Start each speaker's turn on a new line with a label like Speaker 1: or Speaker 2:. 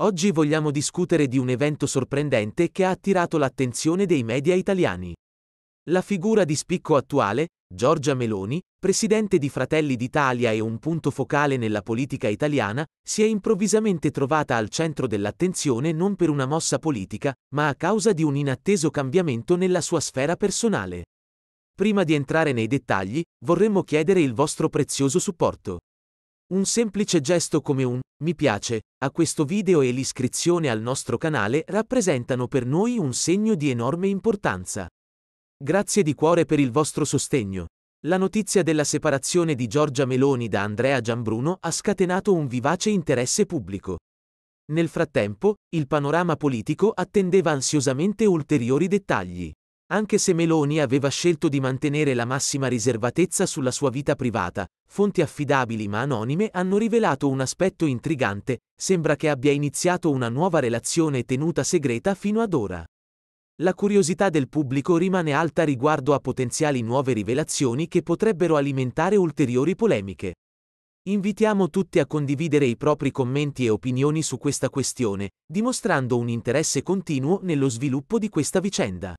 Speaker 1: Oggi vogliamo discutere di un evento sorprendente che ha attirato l'attenzione dei media italiani. La figura di spicco attuale, Giorgia Meloni, presidente di Fratelli d'Italia e un punto focale nella politica italiana, si è improvvisamente trovata al centro dell'attenzione non per una mossa politica, ma a causa di un inatteso cambiamento nella sua sfera personale. Prima di entrare nei dettagli, vorremmo chiedere il vostro prezioso supporto. Un semplice gesto come un mi piace a questo video e l'iscrizione al nostro canale rappresentano per noi un segno di enorme importanza. Grazie di cuore per il vostro sostegno. La notizia della separazione di Giorgia Meloni da Andrea Gianbruno ha scatenato un vivace interesse pubblico. Nel frattempo, il panorama politico attendeva ansiosamente ulteriori dettagli. Anche se Meloni aveva scelto di mantenere la massima riservatezza sulla sua vita privata, fonti affidabili ma anonime hanno rivelato un aspetto intrigante, sembra che abbia iniziato una nuova relazione tenuta segreta fino ad ora. La curiosità del pubblico rimane alta riguardo a potenziali nuove rivelazioni che potrebbero alimentare ulteriori polemiche. Invitiamo tutti a condividere i propri commenti e opinioni su questa questione, dimostrando un interesse continuo nello sviluppo di questa vicenda.